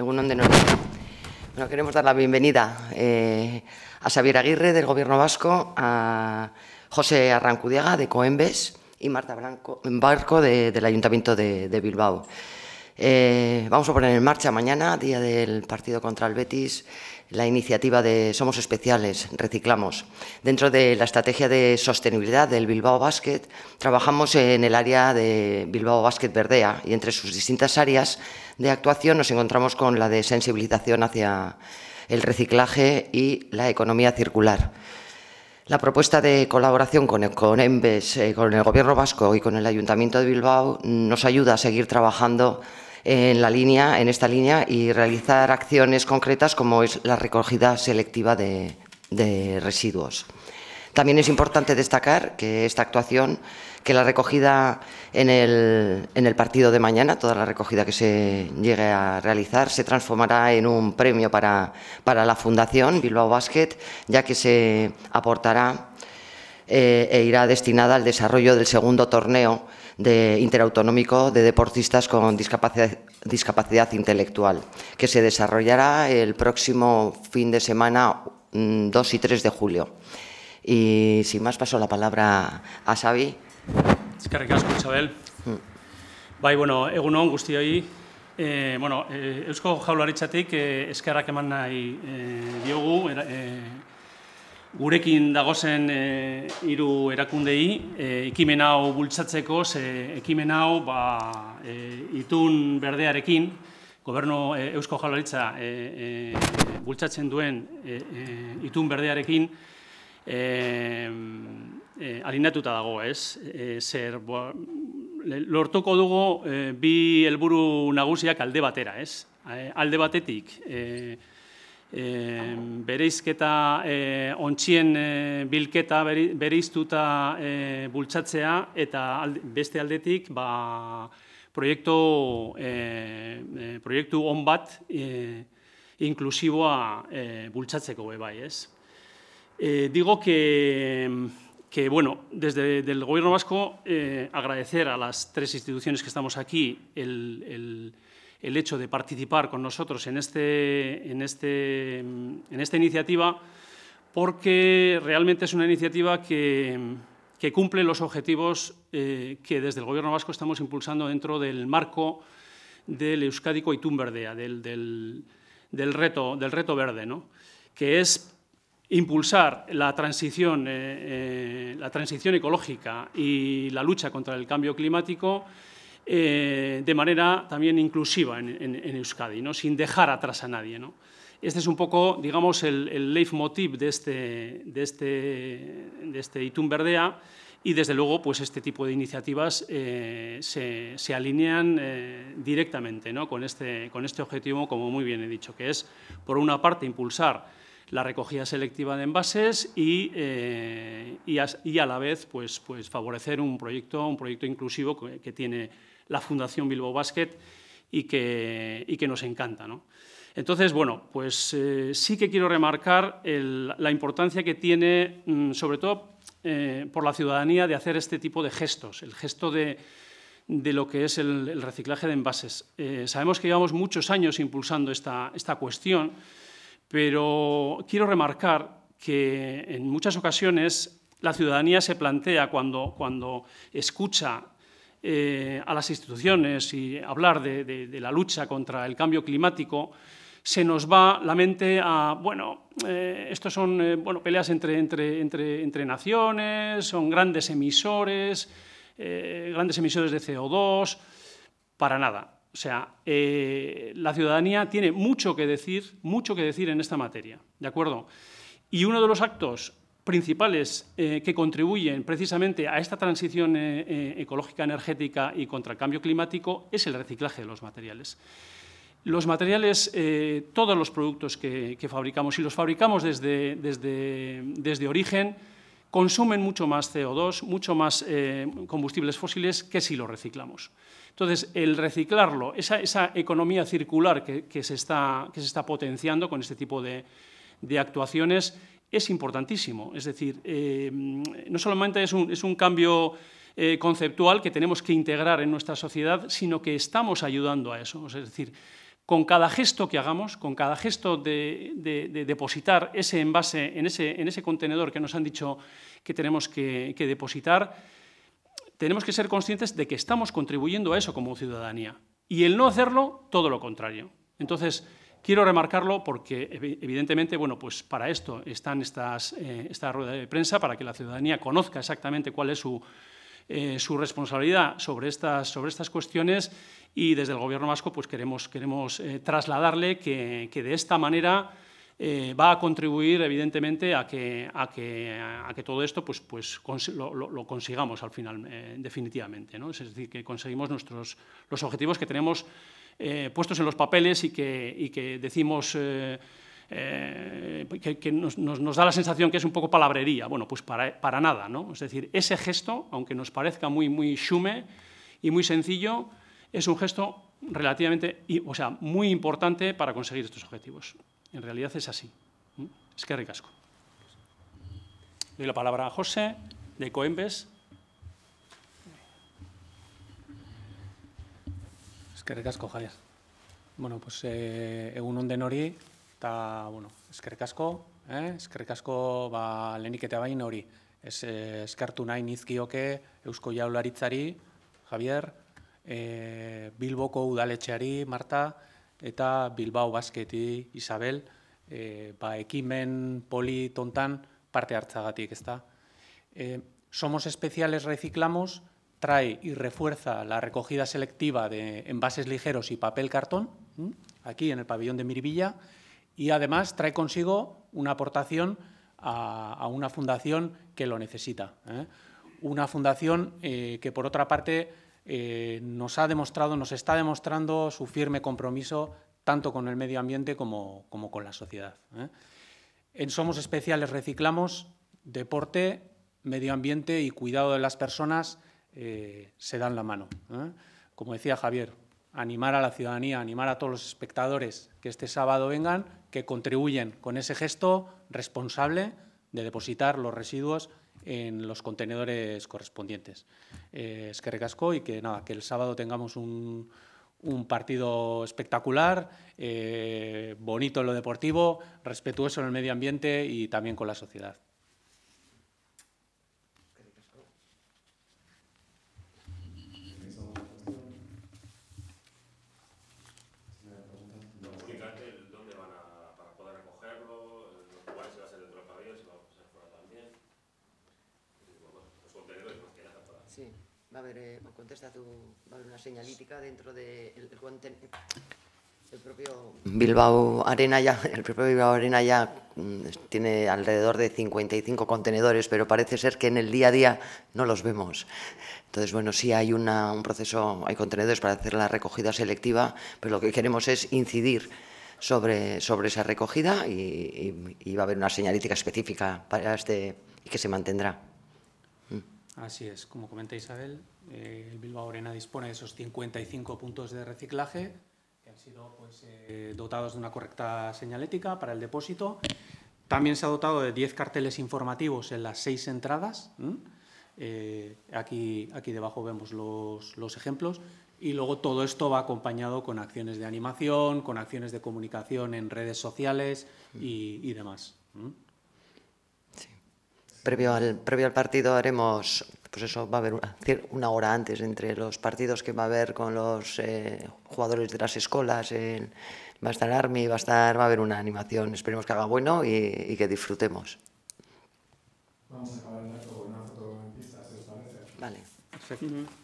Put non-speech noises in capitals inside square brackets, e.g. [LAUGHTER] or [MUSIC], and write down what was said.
un de nuevo. Bueno, queremos dar la bienvenida eh, a Xavier Aguirre del Gobierno Vasco, a José Arrancudiaga de Coembes y Marta Blanco, Barco del Ayuntamiento de Bilbao. Eh, vamos a poner en marcha mañana, día del partido contra el Betis, la iniciativa de Somos Especiales, Reciclamos. Dentro de la estrategia de sostenibilidad del Bilbao Basket, trabajamos en el área de Bilbao Basket Verdea y entre sus distintas áreas de actuación nos encontramos con la de sensibilización hacia el reciclaje y la economía circular. La propuesta de colaboración con, con EMBES, eh, con el Gobierno vasco y con el Ayuntamiento de Bilbao nos ayuda a seguir trabajando en, la línea, en esta línea y realizar acciones concretas como es la recogida selectiva de residuos. También es importante destacar que esta actuación, que la recogida en el, partido de mañana, toda la recogida que se llegue a realizar, se transformará en un premio para, la Fundación Bilbao Basket, ya que se aportará eh, e irá destinada al desarrollo del segundo torneo interautonómico de deportistas con discapacidad, discapacidad, intelectual, que se desarrollará el próximo fin de semana 2 mm, y 3 de julio. Y sin más, paso la palabra a Xavi. Es que Isabel. Mm. Bai, bueno, egunon, gusti ahí. Eh, bueno, eh, eusko jaularitzatik eh, eskerrak eman nahi eh, diogu, era, eh, gurekin dagozen eh, hiru erakundei, eh, ekimen hau bultzatzeko, ze ekimen hau ba, eh, itun berdearekin, goberno eh, eusko jaularitza eh, eh, bultzatzen duen eh, eh itun berdearekin, eh, alinatuta dago, ez? E, zer, bo, lortuko dugu e, bi helburu nagusiak alde batera, ez? Eh, alde batetik, e, e, bere izketa e, ontsien bilketa bere iztuta bultzatzea eta alde, beste aldetik, ba, proiektu, e, proiektu onbat e, inklusiboa e, bultzatzeko bai, ez? Eh, digo que, bueno, desde el Gobierno vasco eh, agradecer a las tres instituciones que estamos aquí el, hecho de participar con nosotros en, este, en, este, en esta iniciativa, porque realmente es una iniciativa que, cumple los objetivos eh, que desde el Gobierno vasco estamos impulsando dentro del marco del Euskadi y del, reto, del reto verde, ¿no? que es impulsar la transición, eh, eh, la transición ecológica y la lucha contra el cambio climático eh, de manera también inclusiva en, Euskadi, ¿no? sin dejar atrás a nadie. ¿no? Este es un poco, digamos, el, leitmotiv de este, de, este, de este Verdea y, desde luego, pues este tipo de iniciativas se, alinean directamente con, este, con este objetivo, como muy bien he dicho, que es, por una parte, impulsar la recogida selectiva de envases y, eh, y, a, la vez pues, pues favorecer un proyecto, un proyecto inclusivo que, tiene la Fundación Bilbao Basket y que, que nos encanta. Entonces, bueno, pues eh, sí que quiero remarcar la importancia que tiene, mm, sobre todo eh, por la ciudadanía, de hacer este tipo de gestos, el gesto de, lo que es el, reciclaje de envases. sabemos que llevamos muchos años impulsando esta, esta cuestión. Pero quiero remarcar que en muchas ocasiones la ciudadanía se plantea cuando, escucha eh, a las instituciones y hablar de, la lucha contra el cambio climático, se nos va la mente a, bueno, esto eh, estos son eh, peleas entre, naciones, son grandes emisores, grandes emisores de CO2, para nada. O sea, eh, la ciudadanía tiene mucho que decir, mucho que decir en esta materia, ¿de acuerdo? Y uno de los actos principales eh, que contribuyen precisamente a esta transición eh, ecológica energética y contra el cambio climático es el reciclaje de los materiales. Los materiales, todos los productos que, fabricamos, si los fabricamos desde origen, consumen mucho más CO2, mucho más eh, combustibles fósiles que si lo reciclamos. Entonces, el reciclarlo, esa, economía circular que, se está, potenciando con este tipo de, actuaciones es importantísimo. Es decir, eh, no solamente es un, cambio eh, conceptual que tenemos que integrar en nuestra sociedad, sino que estamos ayudando a eso. Es decir, con cada gesto que hagamos, con cada gesto de, depositar ese envase en ese, contenedor que nos han dicho que tenemos que, depositar, tenemos que ser conscientes de que estamos contribuyendo a eso como ciudadanía. Y el no hacerlo, todo lo contrario. Entonces, Quiero remarcarlo porque, evidentemente, bueno, pues para esto están estas, ruedas eh, esta de prensa, para que la ciudadanía conozca exactamente cuál es su, eh, su responsabilidad sobre estas, sobre estas cuestiones y desde el Gobierno vasco pues, queremos, queremos eh, trasladarle que, de esta manera eh, va a contribuir, evidentemente, a que, a que, a que todo esto pues, pues, lo, consigamos al final, definitivamente. ¿no? Es decir, que conseguimos nuestros, los objetivos que tenemos puestos en los papeles y que, y que decimos eh, que, nos, da la sensación que es un poco palabrería. Bueno, pues para, nada, ¿no? Es decir, ese gesto, aunque nos parezca muy, muy chume y muy sencillo, es un gesto relativamente, o sea, muy importante para conseguir estos objetivos. En realidad es así. Es que ricasco. Doy la palabra a José, de Coembes. Es que ricasco, Javier. Bueno, pues eh, de Eta, bueno, eskerrik asko, eh? eskerrik asko ba, lehenik eta bain hori. Ez, eh, eskertu nahi nizkioke Eusko Javier, ...Bilboco eh, Bilboko udaletxeari, Marta, eta Bilbao Basketi, Isabel, e, ba, ekimen politontan parte hartzagatik, que está Somos Especiales Reciclamos trae y refuerza la recogida selectiva de envases ligeros y papel cartón, aquí en el pabellón de Miribilla, y además trae consigo una aportación a, una fundación que lo necesita. ¿eh? Una fundación eh, que, por otra parte, eh, nos ha demostrado, nos está demostrando su firme compromiso tanto con el medio ambiente como con la sociedad. En Somos Especiales reciclamos deporte, medio ambiente y cuidado de las personas se dan la mano. Como decía Javier, animar a la ciudadanía, animar a todos los espectadores que este sábado vengan, que contribuyen con ese gesto responsable de depositar los residuos en los contenedores correspondientes. Eh, es que recasco y que nada, que el sábado tengamos un, partido espectacular, eh, bonito en lo deportivo, respetuoso en el medio ambiente y también con la sociedad. Sí, va a haber, eh, pues va a una señalítica dentro del el, propio Bilbao Arena ya, [LAUGHS] el propio Bilbao Arena ya mm, tiene alrededor de 55 contenedores, pero parece ser que en el día a día no los vemos. Entonces, bueno, sí hay una, un proceso, hay contenedores para hacer la recogida selectiva, pero lo que queremos es incidir sobre, sobre esa recogida y, va a haber una señalítica específica para este que se mantendrá. Así es, como comenta Isabel, eh, el Bilbao Arena dispone de esos 55 puntos de reciclaje que han sido pues, eh, dotados de una correcta señalética para el depósito. También se ha dotado de 10 carteles informativos en las seis entradas. Eh, aquí, aquí debajo vemos los, ejemplos. Y luego todo esto va acompañado con acciones de animación, con acciones de comunicación en redes sociales y demás previo al, previo al partido haremos, pues eso va a haber una, hora antes entre los partidos que va a haber con los eh, jugadores de las escuelas. va a estar Army, va a estar, va a haber una animación. Esperemos que haga bueno y, que disfrutemos. Vamos a acabar el una foto en pista, si os parece. Vale.